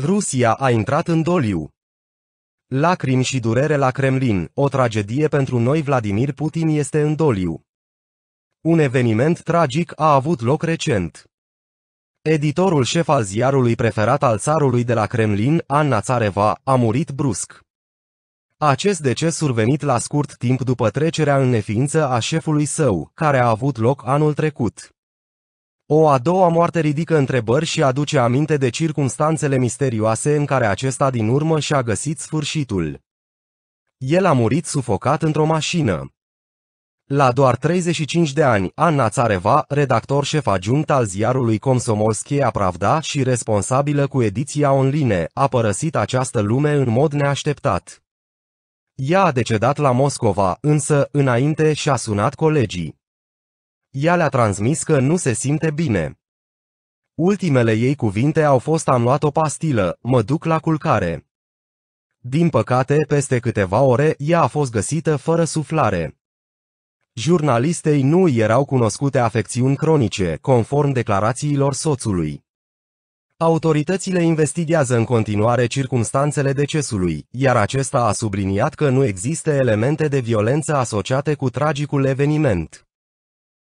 Rusia a intrat în doliu. Lacrimi și durere la Kremlin, o tragedie pentru noi Vladimir Putin este în doliu. Un eveniment tragic a avut loc recent. Editorul șef al ziarului preferat al țarului de la Kremlin, Anna Țareva, a murit brusc. Acest deces survenit la scurt timp după trecerea în neființă a șefului său, care a avut loc anul trecut. O a doua moarte ridică întrebări și aduce aminte de circumstanțele misterioase în care acesta din urmă și-a găsit sfârșitul. El a murit sufocat într-o mașină. La doar 35 de ani, Anna Țareva, redactor șef adjunct al ziarului Komsomolskie Apravda și responsabilă cu ediția online, a părăsit această lume în mod neașteptat. Ea a decedat la Moscova, însă, înainte și-a sunat colegii. Ea le-a transmis că nu se simte bine. Ultimele ei cuvinte au fost am luat o pastilă, mă duc la culcare. Din păcate, peste câteva ore, ea a fost găsită fără suflare. Jurnalistei nu erau cunoscute afecțiuni cronice, conform declarațiilor soțului. Autoritățile investigează în continuare circunstanțele decesului, iar acesta a subliniat că nu există elemente de violență asociate cu tragicul eveniment.